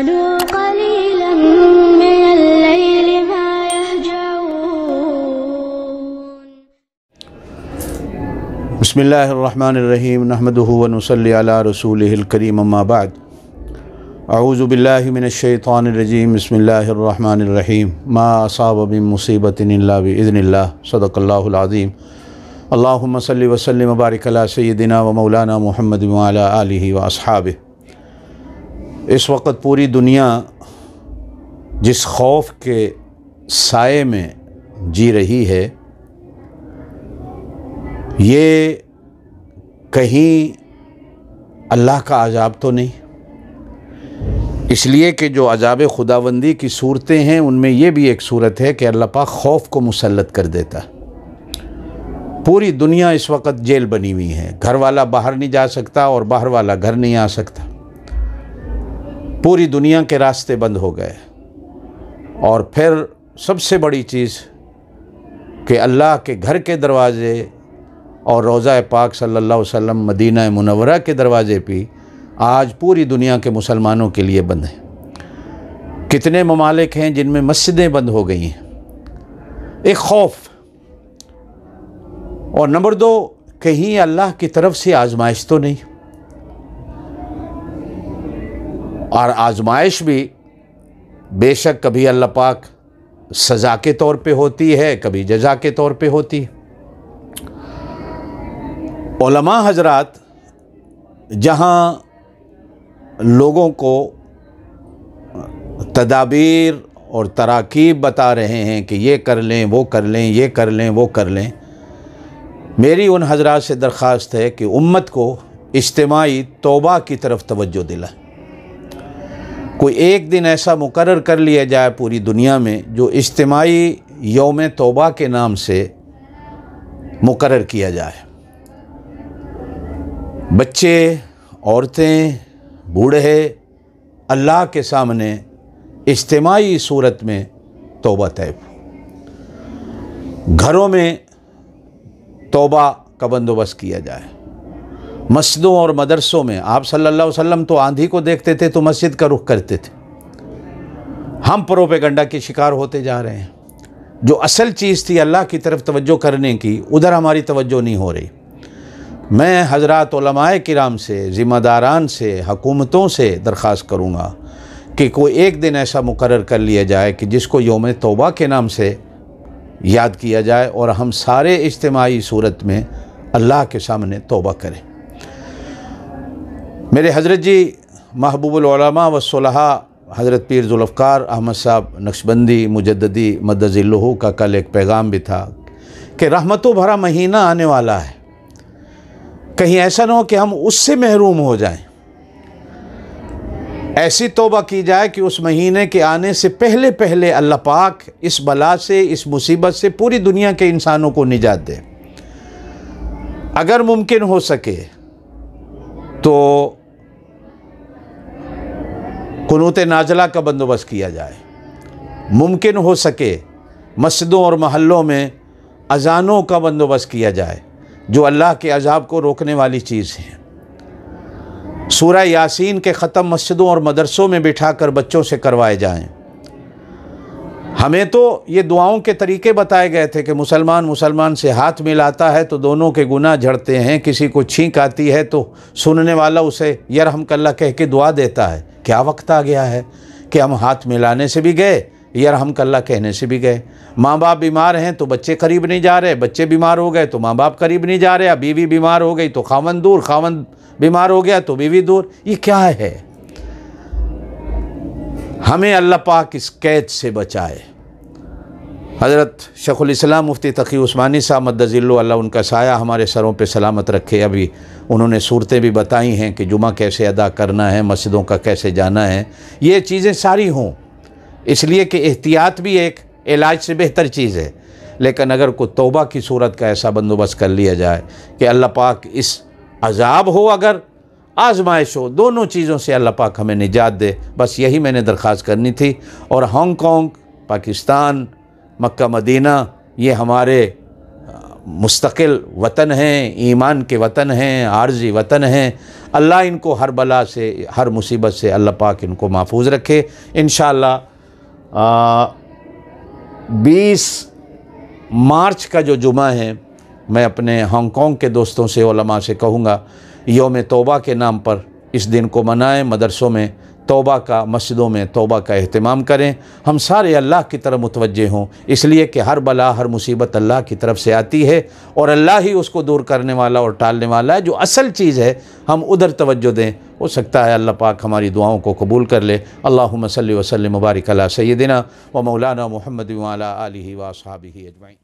كانوا قليلا من الليل ما يهجعون بسم الله الرحمن الرحيم نحمده ونصلي على رسوله الكريم أما بعد أعوذ بالله من الشيطان الرجيم بسم الله الرحمن الرحيم ما أصاب من مصيبة إلا بإذن الله صدق الله العظيم اللهم صل وسلم وبارك على سيدنا ومولانا محمد وعلى آله وأصحابه इस वक्त पूरी दुनिया जिस खौफ के साय में जी रही है ये कहीं अल्लाह का अजाब तो नहीं इसलिए कि जो अजाब खुदाबंदी की सूरतें हैं उनमें यह भी एक सूरत है कि अल्लाह पाक खौफ को मुसलत कर देता पूरी दुनिया इस वक्त जेल बनी हुई है घर वाला बाहर नहीं जा सकता और बाहर वाला घर नहीं आ सकता पूरी दुनिया के रास्ते बंद हो गए और फिर सबसे बड़ी चीज़ कि अल्लाह के घर के दरवाज़े और रोज़ा पाक सल्लल्लाहु अलैहि वसल्लम मदीना मुनवरा के दरवाज़े भी आज पूरी दुनिया के मुसलमानों के लिए बंद हैं कितने ममालिक हैं जिनमें मस्जिदें बंद हो गई हैं एक खौफ और नंबर दो कहीं अल्लाह की तरफ से आजमाइश तो नहीं और आजमाइश भी बेशक कभी अल्लाह पाक सज़ा के तौर पे होती है कभी जजा के तौर पे होती है हजरात जहाँ लोगों को तदाबीर और तराकीब बता रहे हैं कि ये कर लें वो कर लें ये कर लें वो कर लें मेरी उन हजरात से दरख्वास्त है कि उम्मत को इज्तमाही तोबा की तरफ तवज्जो दिलाए कोई एक दिन ऐसा मुकर कर लिया जाए पूरी दुनिया में जो इज्तमाही योम तोबा के नाम से मुकर किया जाए बच्चे औरतें बूढ़े अल्लाह के सामने इज्तमाही सूरत में तोबा तय घरों में तोबा का बंदोबस्त किया जाए मस्जिदों और मदरसों में आप सल्ला वसम तो आंधी को देखते थे तो मस्जिद का रुख करते थे हम प्रोपेगंडा के शिकार होते जा रहे हैं जो असल चीज़ थी अल्लाह की तरफ तवज्जो करने की उधर हमारी तवज्जो नहीं हो रही मैं हजरत कराम से ज़िम्मेदारान से हकूमतों से दरख्वास्त करूँगा कि कोई एक दिन ऐसा मुकर कर लिया जाए कि जिसको योम तोबा के नाम से याद किया जाए और हम सारे इज्तमाही सूरत में अल्लाह के सामने तोबा करें मेरे हजरत जी महबूबलमा वसलहा हज़रत पीर जुल्फ़ार अहमद साहब नक्शबंदी मुजदी मदजिल्लू का कल एक पैगाम भी था कि रहमतों भरा महीना आने वाला है कहीं ऐसा ना हो कि हम उससे महरूम हो जाएं ऐसी तोबा की जाए कि उस महीने के आने से पहले पहले अल्लाह पाक इस बला से इस मुसीबत से पूरी दुनिया के इंसानों को निजात दे अगर मुमकिन हो सके तो कनूत नाजला का बंदोबस्त किया जाए मुमकिन हो सके मस्जिदों और महलों में अजानों का बंदोबस्त किया जाए जो अल्लाह के अजाब को रोकने वाली चीज़ है सूर्य यासीन के ख़त्म मस्जिदों और मदरसों में बिठा कर बच्चों से करवाए जाएँ हमें तो ये दुआओं के तरीके बताए गए थे कि मुसलमान मुसलमान से हाथ मिलाता है तो दोनों के गुनाह झड़ते हैं किसी को छींक आती है तो सुनने वाला उसे हम कल्ला कह के दुआ देता है क्या वक्त आ गया है कि हम हाथ मिलाने से भी गए हम कल्ला कहने से भी गए माँ बाप बीमार हैं तो बच्चे करीब नहीं जा रहे बच्चे बीमार हो गए तो माँ बाप करीब नहीं जा रहे बीवी बीमार हो गई तो खावन दूर खावन बीमार हो गया तो बीवी दूर ये क्या है हमें अल्लाह पाक इस कैद से बचाए हज़रत शैख़ुलस्लाम मुफ्ती तकी उस्मानी साहब मद्दजिल्लो अल्लाह उनका साया हमारे सरों पे सलामत रखे अभी उन्होंने सूरतें भी बताई हैं कि जुमा कैसे अदा करना है मस्जिदों का कैसे जाना है ये चीज़ें सारी हों इसलिए कि एहतियात भी एक इलाज से बेहतर चीज़ है लेकिन अगर को तोबा की सूरत का ऐसा बंदोबस्त कर लिया जाए कि अल्लाह पाक इस अजाब हो अगर आजमाइश हो दोनों चीज़ों से अल्लाह पाक हमें निजात दे बस यही मैंने दरख्वास्त करनी थी और हांगकॉन्ग पाकिस्तान मक्का मदीना ये हमारे मुस्तकिल वतन हैं ईमान के वतन हैं आर्जी वतन हैं अल्लाह इनको हर बला से हर मुसीबत से अल्लाह पाक इनको महफूज रखे इन बीस मार्च का जो जुमा है मैं अपने हांगकॉन्ग के दोस्तों से से कहूँगा योम तोबा के नाम पर इस दिन को मनाएं मदरसों में तोबा का मस्जिदों में तोबा का अहतमाम करें हम सारे अल्लाह की तरफ मुतवजह हों इसलिए कि हर बला हर मुसीबत अल्लाह की तरफ से आती है और अल्लाह ही उसको दूर करने वाला और टालने वाला है जो असल चीज़ है हम उधर तवज्जो दें हो सकता है अल्लाह पाक हमारी दुआओं को कबूल कर ले अल्लाह मसल वसल मुबारक सैदिना व मौलाना महमद वाला आलि वासहाबी अजमाई